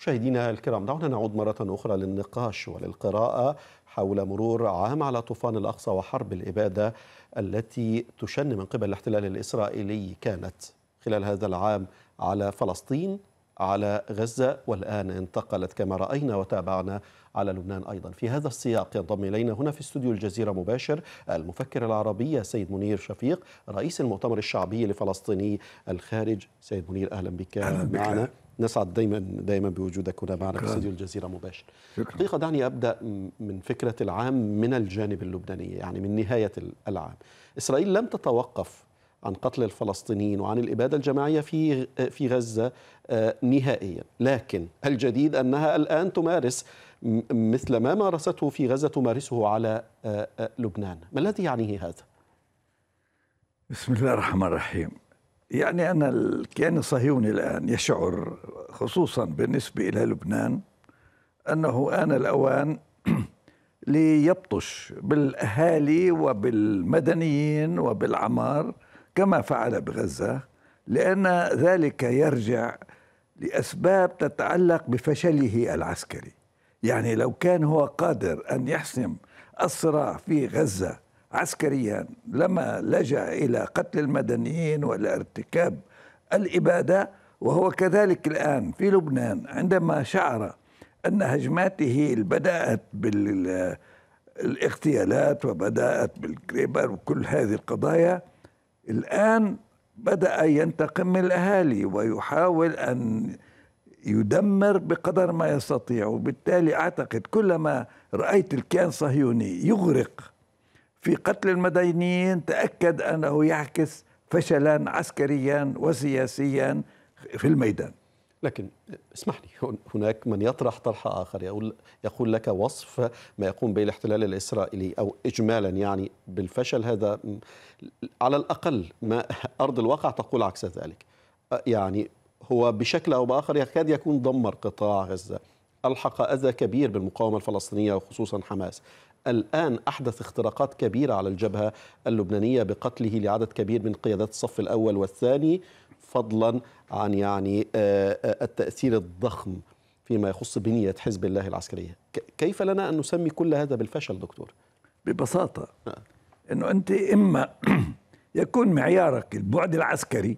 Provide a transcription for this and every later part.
مشاهدينا الكرام دعونا نعود مرة أخرى للنقاش وللقراءة حول مرور عام على طوفان الأقصى وحرب الإبادة التي تشن من قبل الاحتلال الإسرائيلي كانت خلال هذا العام على فلسطين على غزة والآن انتقلت كما رأينا وتابعنا على لبنان أيضا في هذا السياق ينضم إلينا هنا في استوديو الجزيرة مباشر المفكر العربي سيد منير شفيق رئيس المؤتمر الشعبي لفلسطيني الخارج سيد منير أهلا بك أهلا معنا بك. نسعد دائما دائما بوجودك هنا معنا في استديو الجزيره مباشر حقيقه دعني ابدا من فكره العام من الجانب اللبناني يعني من نهايه العام اسرائيل لم تتوقف عن قتل الفلسطينيين وعن الاباده الجماعيه في في غزه آه، نهائيا لكن الجديد انها الان تمارس مثل ما مارسته في غزه تمارسه على آه، آه، لبنان ما الذي يعنيه هذا بسم الله الرحمن الرحيم يعني أنا الكيان الصهيوني الآن يشعر خصوصا بالنسبة إلى لبنان أنه آن الأوان ليبطش بالأهالي وبالمدنيين وبالعمار كما فعل بغزة لأن ذلك يرجع لأسباب تتعلق بفشله العسكري يعني لو كان هو قادر أن يحسم الصراع في غزة عسكريا لما لجأ إلى قتل المدنيين والارتكاب الإبادة وهو كذلك الآن في لبنان عندما شعر أن هجماته بدأت بالاغتيالات وبدأت بالكريبر وكل هذه القضايا الآن بدأ ينتقم من الأهالي ويحاول أن يدمر بقدر ما يستطيع وبالتالي أعتقد كلما رأيت الكيان الصهيوني يغرق في قتل المدنيين تأكد أنه يعكس فشلا عسكريا وسياسيا في الميدان لكن اسمح لي هناك من يطرح طرح آخر يقول, يقول لك وصف ما يقوم به الاحتلال الإسرائيلي أو إجمالا يعني بالفشل هذا على الأقل ما أرض الواقع تقول عكس ذلك يعني هو بشكل أو بآخر يكاد يكون دمر قطاع غزة ألحق أذى كبير بالمقاومة الفلسطينية وخصوصا حماس الآن أحدث اختراقات كبيرة على الجبهة اللبنانية بقتله لعدد كبير من قيادات الصف الأول والثاني فضلا عن يعني آه، آه، التأثير الضخم فيما يخص بنية حزب الله العسكرية كيف لنا أن نسمي كل هذا بالفشل دكتور؟ ببساطة نعم. أنه أنت إما يكون معيارك البعد العسكري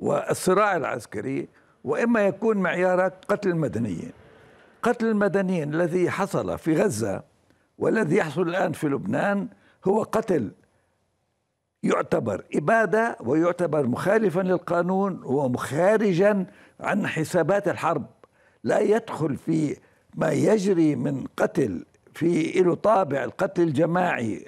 والصراع العسكري وإما يكون معيارك قتل المدنيين قتل المدنيين الذي حصل في غزة والذي يحصل الآن في لبنان هو قتل يعتبر إبادة ويعتبر مخالفا للقانون ومخارجا عن حسابات الحرب لا يدخل في ما يجري من قتل في له طابع القتل الجماعي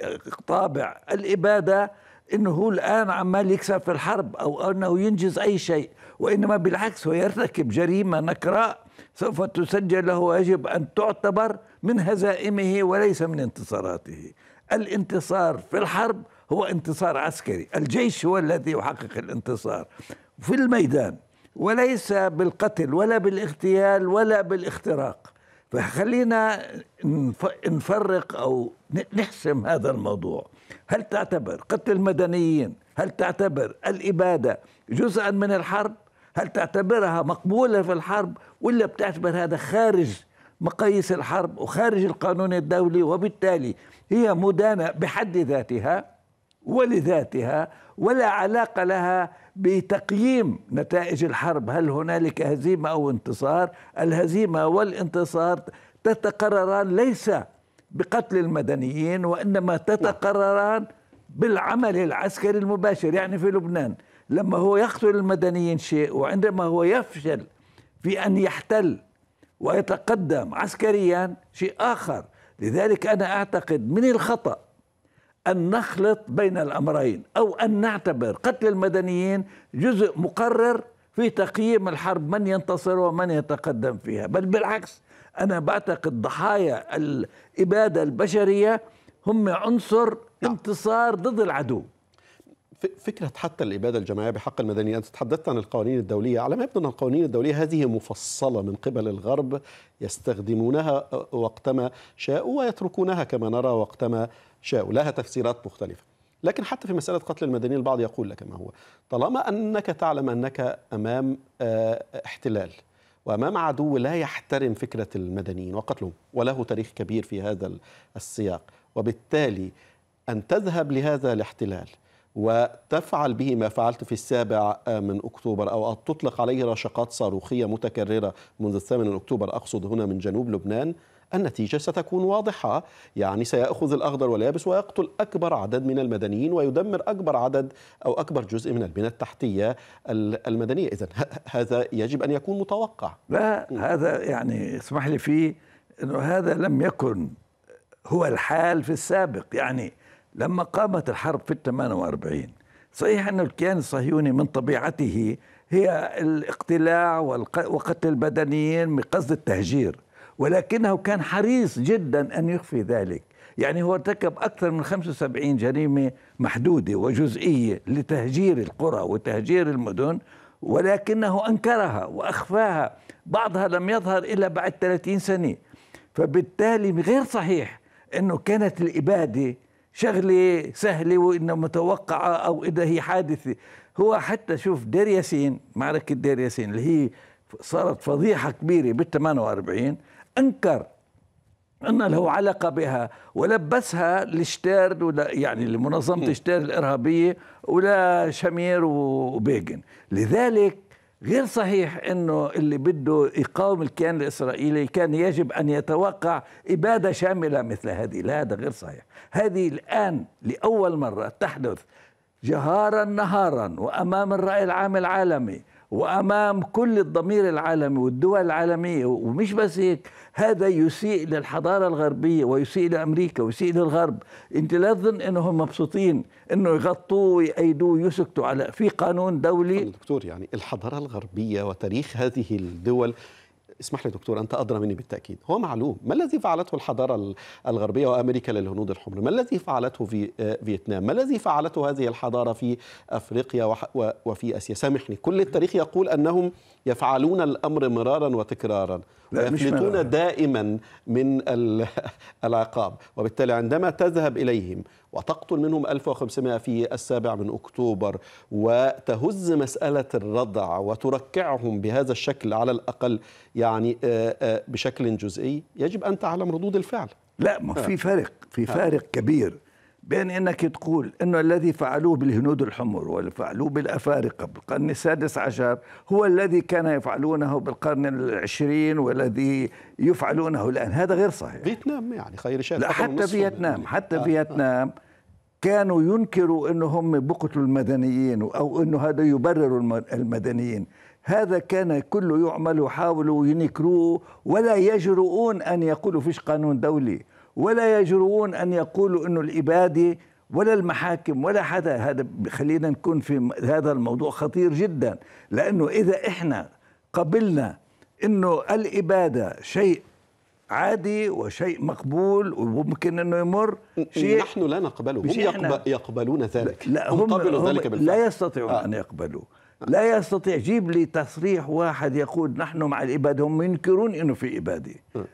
طابع الإبادة انه هو الان عمال يكسب في الحرب او انه ينجز اي شيء وانما بالعكس هو يرتكب جريمه نكراء سوف تسجل له ويجب ان تعتبر من هزائمه وليس من انتصاراته الانتصار في الحرب هو انتصار عسكري الجيش هو الذي يحقق الانتصار في الميدان وليس بالقتل ولا بالاغتيال ولا بالاختراق فخلينا نفرق او نحسم هذا الموضوع هل تعتبر قتل المدنيين هل تعتبر الاباده جزءا من الحرب هل تعتبرها مقبوله في الحرب ولا بتعتبر هذا خارج مقاييس الحرب وخارج القانون الدولي وبالتالي هي مدانة بحد ذاتها ولذاتها ولا علاقة لها بتقييم نتائج الحرب هل هنالك هزيمة أو انتصار الهزيمة والانتصار تتقرران ليس بقتل المدنيين وإنما نعم. تتقرران بالعمل العسكري المباشر يعني في لبنان لما هو يقتل المدنيين شيء وعندما هو يفشل في أن يحتل ويتقدم عسكريا شيء آخر لذلك أنا أعتقد من الخطأ أن نخلط بين الأمرين أو أن نعتبر قتل المدنيين جزء مقرر في تقييم الحرب من ينتصر ومن يتقدم فيها بل بالعكس أنا بعتقد ضحايا الإبادة البشرية هم عنصر نعم. انتصار ضد العدو فكرة حتى الإبادة الجماعية بحق المدنيين أنت تحدثت عن القوانين الدولية على ما يبدو أن القوانين الدولية هذه مفصلة من قبل الغرب يستخدمونها وقتما شاءوا ويتركونها كما نرى وقتما شاءوا لها تفسيرات مختلفة لكن حتى في مسألة قتل المدنيين البعض يقول لك ما هو طالما أنك تعلم أنك أمام احتلال وامام عدو لا يحترم فكره المدنيين وقتلهم وله تاريخ كبير في هذا السياق وبالتالي ان تذهب لهذا الاحتلال وتفعل به ما فعلت في السابع من أكتوبر أو تطلق عليه رشقات صاروخية متكررة منذ الثامن من أكتوبر أقصد هنا من جنوب لبنان النتيجة ستكون واضحة يعني سيأخذ الأخضر واليابس ويقتل أكبر عدد من المدنيين ويدمر أكبر عدد أو أكبر جزء من البنى التحتية المدنية إذا هذا يجب أن يكون متوقع لا هذا يعني اسمح لي فيه أنه هذا لم يكن هو الحال في السابق يعني لما قامت الحرب في 48 صحيح أن الكيان الصهيوني من طبيعته هي الاقتلاع وقتل البدنيين بقصد التهجير ولكنه كان حريص جدا أن يخفي ذلك يعني هو ارتكب أكثر من 75 جريمة محدودة وجزئية لتهجير القرى وتهجير المدن ولكنه أنكرها وأخفاها بعضها لم يظهر إلا بعد 30 سنة فبالتالي غير صحيح أنه كانت الإبادة شغلة سهلة وإنها متوقعة أو إذا هي حادثة هو حتى شوف دير ياسين معركة دير ياسين اللي هي صارت فضيحة كبيرة بال 48 أنكر أن له علاقة بها ولبسها لشتيرد ولا يعني لمنظمة شتيرد الإرهابية ولا شمير وبيجن لذلك غير صحيح انه اللي بده يقاوم الكيان الاسرائيلي كان يجب ان يتوقع اباده شامله مثل هذه، لا هذا غير صحيح، هذه الان لاول مره تحدث جهارا نهارا وامام الراي العام العالمي وامام كل الضمير العالمي والدول العالميه ومش بس هيك هذا يسيء للحضاره الغربيه ويسيء لامريكا ويسيء للغرب انت لا تظن انهم مبسوطين انه يغطوه ويأيدوه يسكتوا على في قانون دولي دكتور يعني الحضاره الغربيه وتاريخ هذه الدول اسمح لي دكتور انت ادرى مني بالتاكيد هو معلوم ما الذي فعلته الحضاره الغربيه وامريكا للهنود الحمر ما الذي فعلته في آه، فيتنام ما الذي فعلته هذه الحضاره في افريقيا وفي اسيا سامحني كل التاريخ يقول انهم يفعلون الامر مرارا وتكرارا ويفلتون دائما من العقاب وبالتالي عندما تذهب اليهم وتقتل منهم 1500 في السابع من أكتوبر وتهز مسألة الردع وتركعهم بهذا الشكل على الأقل يعني آه، آه، بشكل جزئي يجب أن تعلم ردود الفعل لا ما في آه. فارق في فارق كبير بأن أنك تقول انه الذي فعلوه بالهنود الحمر واللي فعلوه بالأفارقة بالقرن السادس عشر هو الذي كان يفعلونه بالقرن العشرين والذي يفعلونه الآن هذا غير صحيح فيتنام يعني خير شيء لا حتى فيتنام حتى آه فيتنام آه. كانوا ينكروا انه هم بقتلوا المدنيين أو أنه هذا يبرر المدنيين هذا كان كله يعمل وحاولوا ينكروه ولا يجرؤون أن يقولوا فيش قانون دولي ولا يجرؤون أن يقولوا أنه الإبادة ولا المحاكم ولا حدا هذا خلينا نكون في هذا الموضوع خطير جدا لأنه إذا إحنا قبلنا أنه الإبادة شيء عادي وشيء مقبول وممكن انه يمر شيء نحن لا نقبله هم يقبل يقبلون ذلك لا هم, هم ذلك بالفعل لا يستطيعون آه. ان يقبلوا آه. لا يستطيع جيب لي تصريح واحد يقول نحن مع الاباده هم ينكرون انه في اباده آه.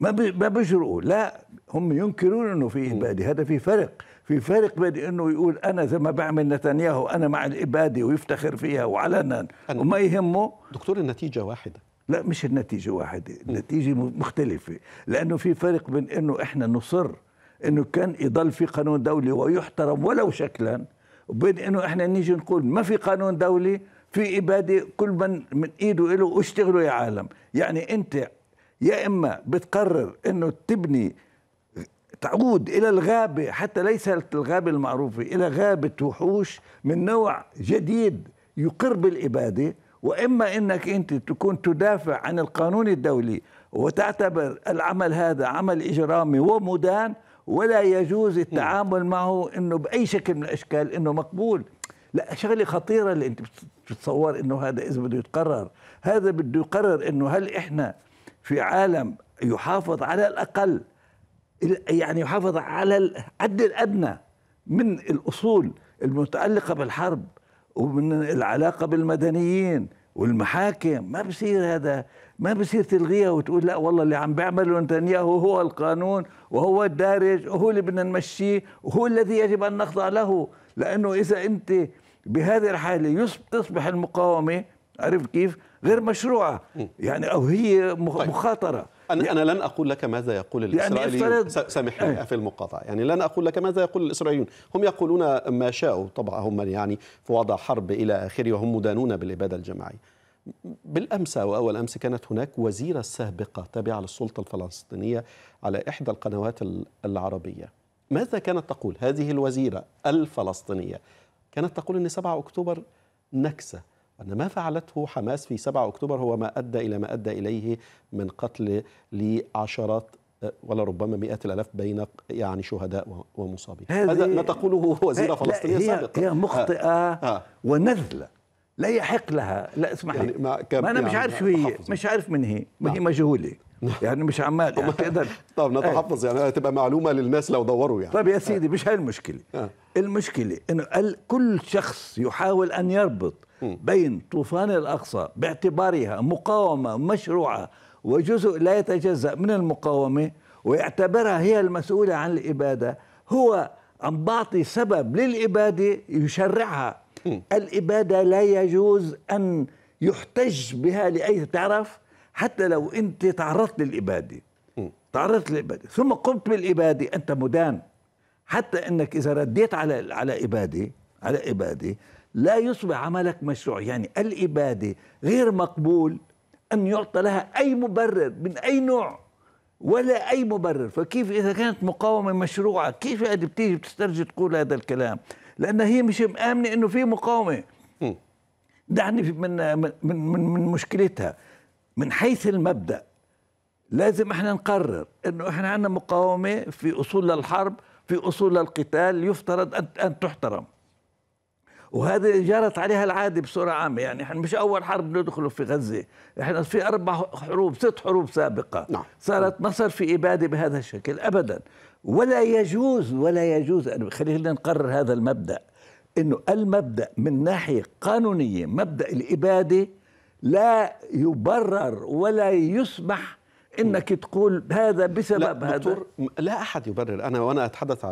ما ما بيجرؤوا لا هم ينكرون انه في اباده هذا في فرق في فرق بين انه يقول انا زي ما بعمل نتنياهو انا مع الاباده ويفتخر فيها وعلنا وما يهمه دكتور النتيجه واحده لا مش النتيجه واحده النتيجه مختلفه لانه في فرق بين انه احنا نصر انه كان يضل في قانون دولي ويحترم ولو شكلا وبين انه احنا نيجي نقول ما في قانون دولي في اباده كل من من ايده له واشتغلوا يا عالم يعني انت يا اما بتقرر انه تبني تعود الى الغابه حتى ليست الغابه المعروفه الى غابه وحوش من نوع جديد يقر بالاباده واما انك انت تكون تدافع عن القانون الدولي وتعتبر العمل هذا عمل اجرامي ومدان ولا يجوز التعامل معه انه باي شكل من الاشكال انه مقبول لا شغله خطيره اللي انت بتتصور انه هذا اذا بده يتقرر هذا بده يقرر انه هل احنا في عالم يحافظ على الأقل يعني يحافظ على الحد الأدنى من الأصول المتعلقة بالحرب ومن العلاقة بالمدنيين والمحاكم ما بصير هذا ما بصير تلغيها وتقول لا والله اللي عم بيعمله نتنياهو هو القانون وهو الدارج وهو اللي بدنا نمشيه وهو الذي يجب ان نخضع له لانه اذا انت بهذه الحاله تصبح المقاومه عرفت كيف غير مشروعه يعني او هي طيب. مخاطره أنا, يعني أنا لن أقول لك ماذا يقول يعني الإسرائيليون يعني سامحني إيه. في المقاطعة يعني لن أقول لك ماذا يقول الإسرائيليون هم يقولون ما شاءوا طبعا هم يعني في وضع حرب إلى آخره وهم مدانون بالإبادة الجماعية بالأمس أو أول أمس كانت هناك وزيرة سابقة تابعة للسلطة الفلسطينية على إحدى القنوات العربية ماذا كانت تقول هذه الوزيرة الفلسطينية كانت تقول أن 7 أكتوبر نكسة أن ما فعلته حماس في 7 أكتوبر هو ما أدى إلى ما أدى إليه من قتل لعشرات ولربما مئات الالاف بين يعني شهداء ومصابين هذا ما تقوله وزيره فلسطينيه سابقا هي مخطئه آه. آه. ونذله لا يحق لها لا اسمح لي يعني ما, ما انا يعني مش عارف شو هي مش عارف من هي ما هي نعم. مجهوله يعني مش عمال يعني تقدر طب نتحفظ يعني هتبقى معلومه للناس لو دوروا يعني طب يا سيدي مش هاي المشكله آه. المشكله انه كل شخص يحاول ان يربط بين طوفان الاقصى باعتبارها مقاومه مشروعه وجزء لا يتجزا من المقاومه ويعتبرها هي المسؤوله عن الاباده هو عم بعطي سبب للاباده يشرعها الاباده لا يجوز ان يحتج بها لاي تعرف حتى لو انت تعرضت للاباده تعرضت للاباده ثم قمت بالاباده انت مدان حتى انك اذا رديت على على اباده على اباده لا يصبح عملك مشروع يعني الاباده غير مقبول ان يعطى لها اي مبرر من اي نوع ولا اي مبرر فكيف اذا كانت مقاومه مشروعه كيف هذه بتيجي بتسترجي تقول هذا الكلام لان هي مش مآمنه انه في مقاومه دعني من من من, من مشكلتها من حيث المبدأ لازم احنا نقرر انه احنا عندنا مقاومة في أصول الحرب في أصول القتال يفترض أن تحترم وهذا جرت عليها العادة بصورة عامة يعني احنا مش أول حرب ندخله في غزة احنا في أربع حروب ست حروب سابقة نعم. صارت ما صار في إبادة بهذا الشكل أبدا ولا يجوز ولا يجوز أن خلينا نقرر هذا المبدأ أنه المبدأ من ناحية قانونية مبدأ الإبادة لا يبرر ولا يسمح انك تقول هذا بسبب لا هذا لا احد يبرر انا وانا اتحدث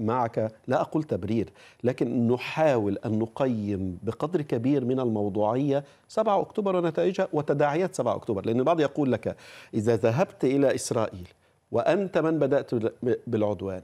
معك لا اقول تبرير لكن نحاول ان نقيم بقدر كبير من الموضوعيه 7 اكتوبر ونتائجها وتداعيات 7 اكتوبر لان البعض يقول لك اذا ذهبت الى اسرائيل وانت من بدات بالعدوان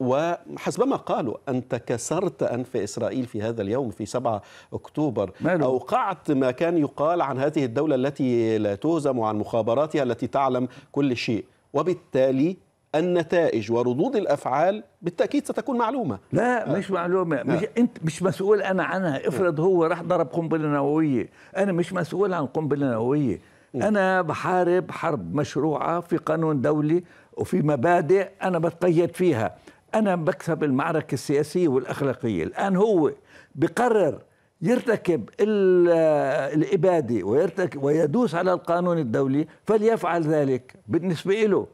وحسبما قالوا أنت كسرت أنف إسرائيل في هذا اليوم في 7 أكتوبر ماله؟ أوقعت ما كان يقال عن هذه الدولة التي لا تهزم وعن مخابراتها التي تعلم كل شيء وبالتالي النتائج وردود الافعال بالتاكيد ستكون معلومه لا مش آه. معلومه آه. مش انت مش مسؤول انا عنها آه. افرض هو راح ضرب قنبله نوويه انا مش مسؤول عن قنبله نوويه انا بحارب حرب مشروعه في قانون دولي وفي مبادئ انا بتقيد فيها أنا بكسب المعركة السياسية والأخلاقية الآن هو بقرر يرتكب الإبادة ويرتكب ويدوس على القانون الدولي فليفعل ذلك بالنسبة له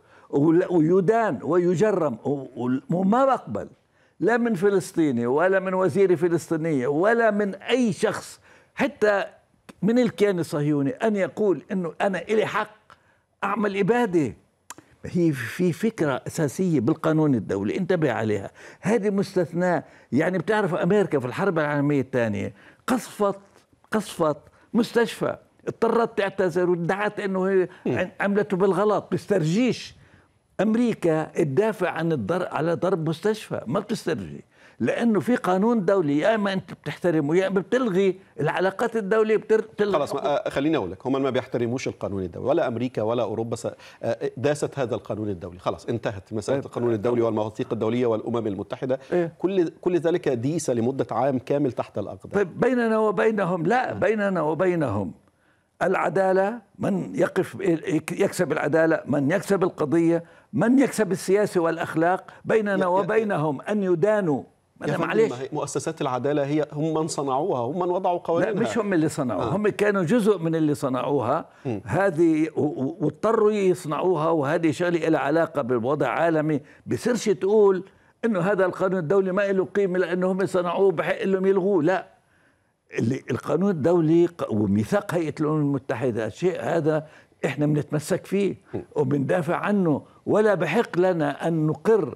ويدان ويجرم وما بقبل لا من فلسطيني ولا من وزيرة فلسطينية ولا من أي شخص حتى من الكيان الصهيوني أن يقول أنه أنا إلي حق أعمل إبادة هي في فكرة أساسية بالقانون الدولي انتبه عليها هذه مستثناء يعني بتعرف أمريكا في الحرب العالمية الثانية قصفت قصفت مستشفى اضطرت تعتذر وادعت انه هي عملته بالغلط بتسترجيش امريكا تدافع عن الضرب على ضرب مستشفى ما بتسترجي لانه في قانون دولي يا اما انت بتحترمه يا اما بتلغي العلاقات الدوليه بتلغي خلاص آه، خليني اقول لك هم ما بيحترموش القانون الدولي ولا امريكا ولا اوروبا آه، داست هذا القانون الدولي خلاص انتهت مساله إيه. القانون الدولي والمواثيق الدوليه والامم المتحده إيه؟ كل كل ذلك ديسه لمده عام كامل تحت الاقدام طيب بيننا وبينهم لا بيننا وبينهم العداله من يقف يكسب العداله من يكسب القضيه من يكسب السياسه والاخلاق بيننا وبينهم ان يدانوا معلش مؤسسات العداله هي هم من صنعوها هم من وضعوا قوانينها لا مش هم اللي صنعوها آه. هم كانوا جزء من اللي صنعوها هذه واضطروا يصنعوها وهذه شغله لها علاقه بالوضع العالمي بصيرش تقول انه هذا القانون الدولي ما له قيمه لانه هم صنعوه بحق لهم يلغوه لا اللي القانون الدولي وميثاق هيئه الامم المتحده شيء هذا احنا بنتمسك فيه وبندافع عنه ولا بحق لنا ان نقر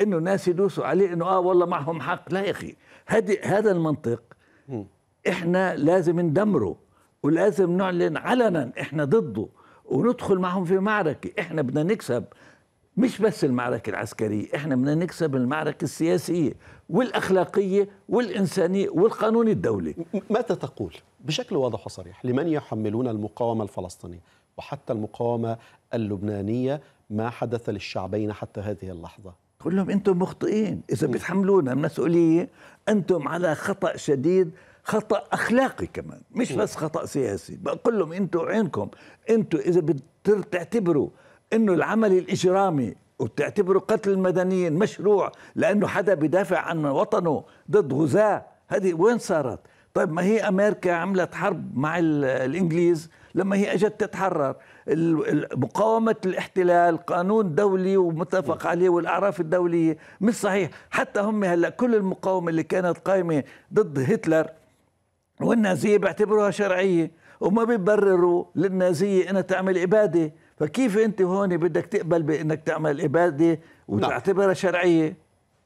انه الناس يدوسوا عليه انه اه والله معهم حق لا يا اخي هذا المنطق احنا لازم ندمره ولازم نعلن علنا احنا ضده وندخل معهم في معركه احنا بدنا نكسب مش بس المعركة العسكرية احنا بدنا نكسب المعركة السياسية والأخلاقية والإنسانية والقانون الدولي ماذا تقول بشكل واضح وصريح لمن يحملون المقاومة الفلسطينية وحتى المقاومة اللبنانية ما حدث للشعبين حتى هذه اللحظة بقول لهم انتم مخطئين اذا بتحملونا المسؤوليه انتم على خطا شديد خطا اخلاقي كمان مش بس خطا سياسي بقول لهم انتم عينكم انتم اذا بتعتبروا انه العمل الاجرامي وبتعتبروا قتل المدنيين مشروع لانه حدا بدافع عن وطنه ضد غزاه هذه وين صارت طيب ما هي امريكا عملت حرب مع الانجليز لما هي اجت تتحرر مقاومه الاحتلال قانون دولي ومتفق نعم. عليه والاعراف الدوليه مش صحيح حتى هم هلا كل المقاومه اللي كانت قائمه ضد هتلر والنازيه بيعتبروها شرعيه وما بيبرروا للنازيه انها تعمل اباده فكيف انت هون بدك تقبل بانك تعمل اباده نعم. وتعتبرها شرعيه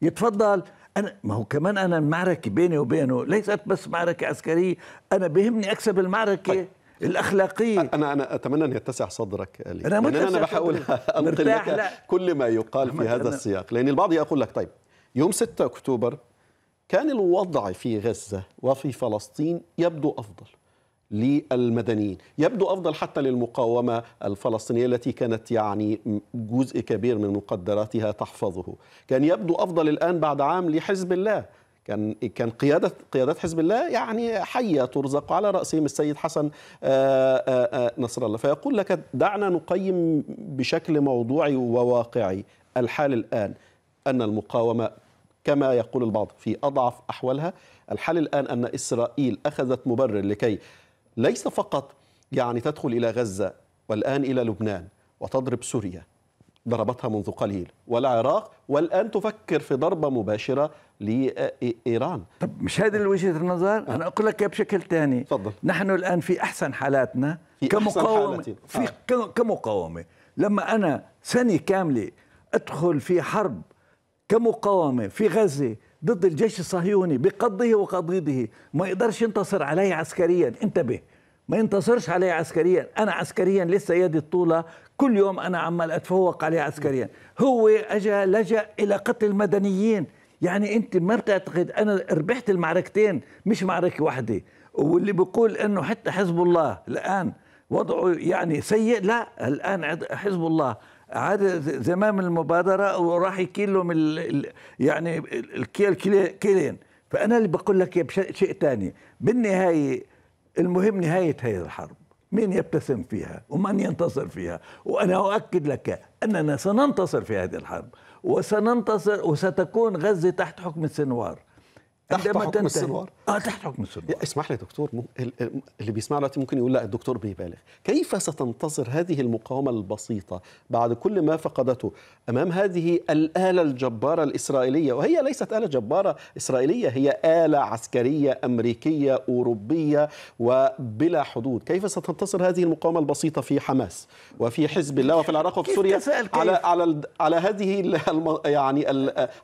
يتفضل انا ما هو كمان انا المعركه بيني وبينه ليست بس معركه عسكريه انا بهمني اكسب المعركه طيب. الاخلاقيه انا انا اتمنى ان يتسع صدرك لي انا لأن انا بحاول انقل لك لا. كل ما يقال في هذا السياق لان البعض يقول لك طيب يوم 6 اكتوبر كان الوضع في غزه وفي فلسطين يبدو افضل للمدنيين يبدو أفضل حتى للمقاومة الفلسطينية التي كانت يعني جزء كبير من مقدراتها تحفظه كان يبدو أفضل الآن بعد عام لحزب الله كان كان قياده قيادات حزب الله يعني حيه ترزق على راسهم السيد حسن آه، آه، آه، نصر الله فيقول لك دعنا نقيم بشكل موضوعي وواقعي الحال الان ان المقاومه كما يقول البعض في اضعف احوالها الحال الان ان اسرائيل اخذت مبرر لكي ليس فقط يعني تدخل الى غزه والان الى لبنان وتضرب سوريا ضربتها منذ قليل والعراق والان تفكر في ضربه مباشره لايران طب مش هذه وجهه النظر آه. انا اقول لك بشكل ثاني نحن الان في احسن حالاتنا في كمقاومه أحسن آه. في آه. كمقاومه لما انا سنه كامله ادخل في حرب كمقاومه في غزه ضد الجيش الصهيوني بقضه وقضيضه ما يقدرش ينتصر علي عسكريا انتبه ما ينتصرش علي عسكريا انا عسكريا لسه يدي الطوله كل يوم انا عمال اتفوق عليه عسكريا هو اجى لجا الى قتل المدنيين يعني انت ما بتعتقد انا ربحت المعركتين مش معركه واحده واللي بيقول انه حتى حزب الله الان وضعه يعني سيء لا الان حزب الله عاد زمام المبادره وراح يكيلهم يعني الكيلين فانا اللي بقول لك شيء ثاني بالنهايه المهم نهايه هذه الحرب مين يبتسم فيها ومن ينتصر فيها وانا اؤكد لك اننا سننتصر في هذه الحرب وسننتصر وستكون غزة تحت حكم السنوار. عندما تنتهي اه تحت حكم السلطان اسمح لي دكتور اللي بيسمع دلوقتي ممكن يقول لا الدكتور بيبالغ كيف ستنتصر هذه المقاومه البسيطه بعد كل ما فقدته امام هذه الاله الجباره الاسرائيليه وهي ليست اله جباره اسرائيليه هي اله عسكريه امريكيه اوروبيه وبلا حدود كيف ستنتصر هذه المقاومه البسيطه في حماس وفي حزب الله وفي العراق وفي سوريا على على على هذه يعني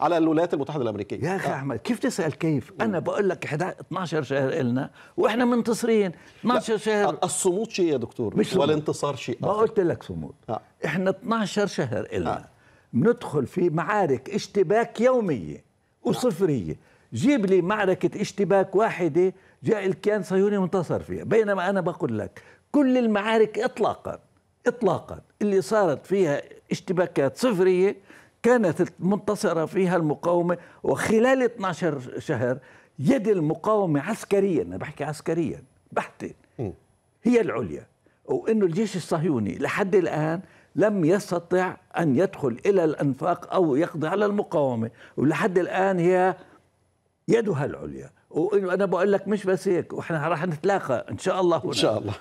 على الولايات المتحده الامريكيه يا اخي احمد كيف تسال كيف عنيف انا بقول لك 12 شهر لنا واحنا منتصرين 12 شهر الصمود شيء يا دكتور مش والانتصار شيء ما قلت لك صمود آه. احنا 12 شهر لنا آه. بندخل في معارك اشتباك يوميه وصفريه جيب لي معركه اشتباك واحده جاء الكيان الصهيوني وانتصر فيها بينما انا بقول لك كل المعارك اطلاقا اطلاقا اللي صارت فيها اشتباكات صفريه كانت منتصرة فيها المقاومة وخلال 12 شهر يد المقاومة عسكريا أنا بحكي عسكريا بحتة هي العليا وأنه الجيش الصهيوني لحد الآن لم يستطع أن يدخل إلى الأنفاق أو يقضي على المقاومة ولحد الآن هي يدها العليا وانه انا بقول لك مش بس هيك واحنا رح نتلاقى ان شاء الله هنا ان شاء الله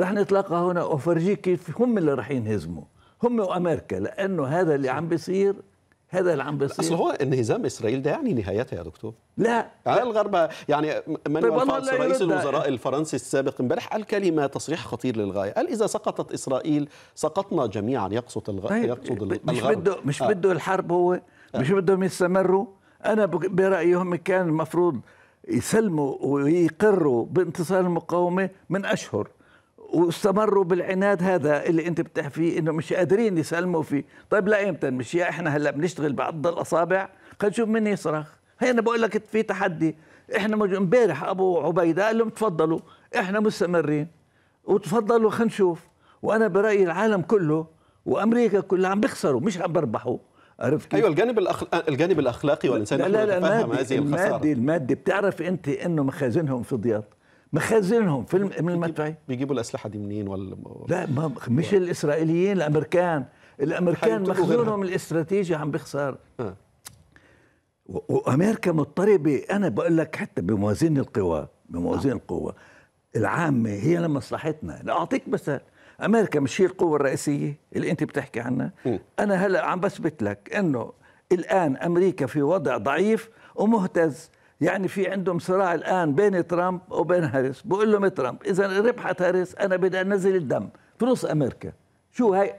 رح نتلاقى هنا وافرجيك كيف هم اللي رح ينهزموا هم وامريكا لانه هذا اللي عم بيصير هذا اللي عم بيصير اصل هو انهزام اسرائيل ده يعني نهايتها يا دكتور لا على الغرب يعني مانويل طيب، فالس رئيس الوزراء الفرنسي السابق امبارح قال كلمه تصريح خطير للغايه قال اذا سقطت اسرائيل سقطنا جميعا يقصد الغ... طيب يقصد الغرب مش بده مش آه. بده الحرب هو مش آه. بدهم يستمروا انا برايي هم كان المفروض يسلموا ويقروا بانتصار المقاومه من اشهر واستمروا بالعناد هذا اللي انت بتحكي انه مش قادرين يسلموا فيه طيب لا امتى مش يا احنا هلا بنشتغل بعض الاصابع خلينا نشوف مين يصرخ هي انا بقول لك في تحدي احنا امبارح ابو عبيده قال لهم تفضلوا احنا مستمرين وتفضلوا خلينا نشوف وانا برايي العالم كله وامريكا كلها عم بيخسروا مش عم بربحوا عرفت كيف؟ ايوه الجانب الأخل... الجانب الاخلاقي والانساني لا لا, لا المادي هذه المادي المادي بتعرف انت انه مخازنهم فضيات مخزنهم في من المدفعيه بيجيبوا الاسلحه دي منين ولا لا ما مش الاسرائيليين الامريكان الامريكان مخزونهم الاستراتيجي عم بيخسر أه. وامريكا مضطربه انا بقول لك حتى بموازين القوى بموازين آه. نعم. القوى العامه هي لمصلحتنا لاعطيك مثال امريكا مش هي القوه الرئيسيه اللي انت بتحكي عنها م. انا هلا عم بثبت لك انه الان امريكا في وضع ضعيف ومهتز يعني في عندهم صراع الان بين ترامب وبين هاريس بقول لهم ترامب اذا ربحت هاريس انا بدي انزل الدم فلوس امريكا شو هي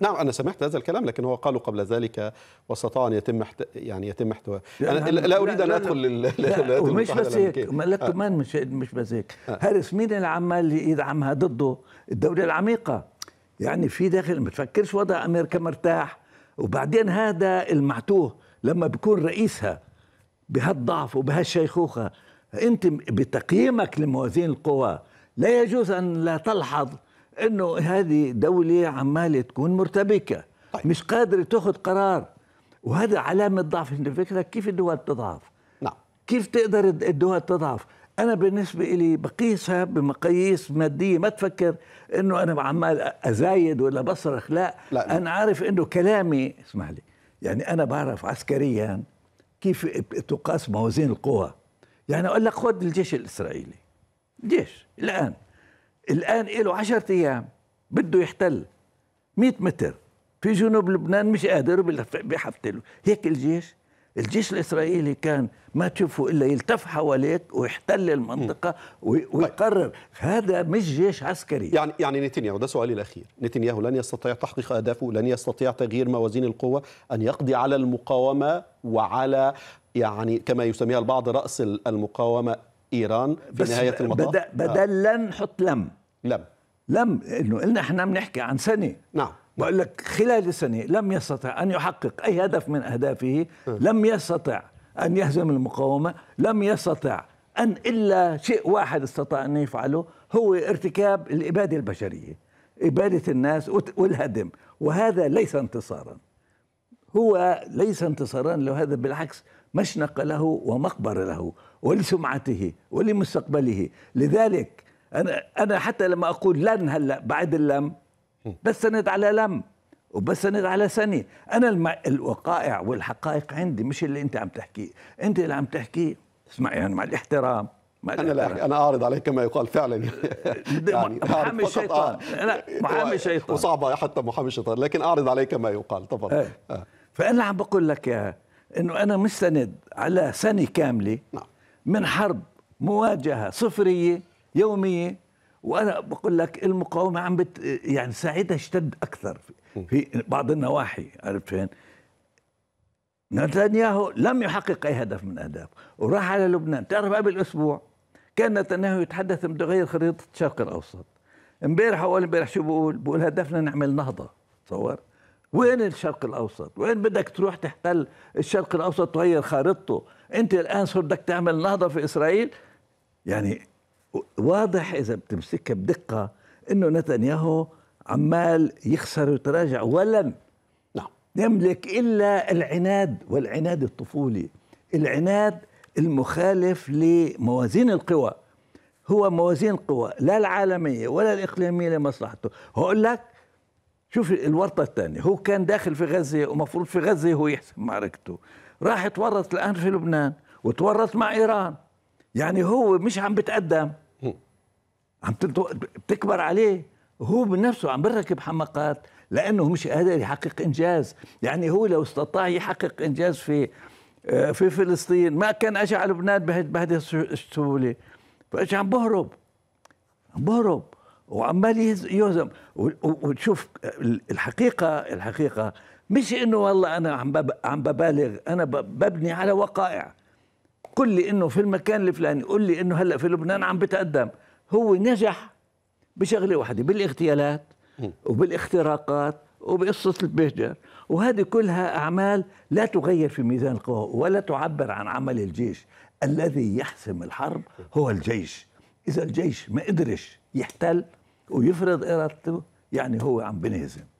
نعم انا سمعت هذا الكلام لكن هو قالوا قبل ذلك واستطاع ان يتم حت... يعني يتم احتواء انا لا اريد لا ان ادخل لل... مش بس هيك لك كمان آه. مش مش بس هيك آه. هاريس مين اللي عمال يدعمها ضده الدوله العميقه يعني في داخل ما تفكرش وضع امريكا مرتاح وبعدين هذا المعتوه لما بيكون رئيسها بهالضعف وبهالشيخوخة أنت بتقييمك لموازين القوى لا يجوز أن لا تلحظ أنه هذه دولة عمالة تكون مرتبكة طيب. مش قادرة تأخذ قرار وهذا علامة ضعف الفكرة كيف الدول تضعف نعم. كيف تقدر الدول تضعف أنا بالنسبة إلي بقيسها بمقاييس مادية ما تفكر أنه أنا عمال أزايد ولا بصرخ لا, لا. أنا عارف أنه كلامي اسمح لي يعني أنا بعرف عسكريا كيف تقاس موازين القوى يعني أقول لك خذ الجيش الإسرائيلي الجيش الآن الآن له عشرة أيام بده يحتل 100 متر في جنوب لبنان مش قادر بحفتله هيك الجيش الجيش الاسرائيلي كان ما تشوفه الا يلتف حواليك ويحتل المنطقه طيب. ويقرر هذا مش جيش عسكري يعني يعني نتنياهو ده سؤالي الاخير نتنياهو لن يستطيع تحقيق اهدافه لن يستطيع تغيير موازين القوه ان يقضي على المقاومه وعلى يعني كما يسميها البعض راس المقاومه ايران في بس نهايه المطاف بدل بدل آه. لن حط لم لم لم انه قلنا احنا بنحكي عن سنه نعم بقول لك خلال سنة لم يستطع أن يحقق أي هدف من أهدافه لم يستطع أن يهزم المقاومة لم يستطع أن إلا شيء واحد استطاع أن يفعله هو ارتكاب الإبادة البشرية إبادة الناس والهدم وهذا ليس انتصارا هو ليس انتصارا لو هذا بالعكس مشنق له ومقبرة له ولسمعته ولمستقبله لذلك أنا, أنا حتى لما أقول لن هلأ بعد اللم بسند على لم وبسند على سنه انا الم... الوقائع والحقائق عندي مش اللي انت عم تحكيه انت اللي عم تحكيه اسمع يعني مع الاحترام ما انا لا انا اعرض عليك كما يقال فعلا يعني محامي الشيطان لا محامي الشيطان وصعبه حتى محامي الشيطان لكن اعرض عليك كما يقال طبعا إيه. اه. فانا عم بقول لك اياها انه انا مستند على سنه كامله نعم. من حرب مواجهه صفريه يوميه وانا بقول لك المقاومه عم بت يعني ساعتها اشتد اكثر في بعض النواحي عرفت فين؟ نتنياهو لم يحقق اي هدف من اهدافه وراح على لبنان تعرف قبل اسبوع كان نتنياهو يتحدث بده يغير خريطه الشرق الاوسط امبارح اول امبارح شو بقول بقول هدفنا نعمل نهضه تصور وين الشرق الاوسط وين بدك تروح تحتل الشرق الاوسط تغير خارطته انت الان صرت بدك تعمل نهضه في اسرائيل يعني واضح اذا بتمسكها بدقه انه نتنياهو عمال يخسر ويتراجع ولن نعم يملك الا العناد والعناد الطفولي العناد المخالف لموازين القوى هو موازين القوى لا العالميه ولا الاقليميه لمصلحته هقول لك شوف الورطه الثانيه هو كان داخل في غزه ومفروض في غزه هو يحسم معركته راح يتورط الان في لبنان وتورط مع ايران يعني هو مش عم بتقدم عم بتكبر عليه هو بنفسه عم بركب حمقات لانه مش قادر يحقق انجاز يعني هو لو استطاع يحقق انجاز في آه، في فلسطين ما كان اجى على لبنان بهذه السهوله فاجى عم بهرب عم بهرب وعمال يهزم وشوف الحقيقه الحقيقه مش انه والله انا عم عم ببالغ انا ببني على وقائع قل لي انه في المكان الفلاني قل لي انه هلا في لبنان عم بتقدم هو نجح بشغله واحده بالاغتيالات وبالاختراقات وبقصه البهجر وهذه كلها اعمال لا تغير في ميزان القوى ولا تعبر عن عمل الجيش الذي يحسم الحرب هو الجيش اذا الجيش ما قدرش يحتل ويفرض ارادته يعني هو عم بنهزم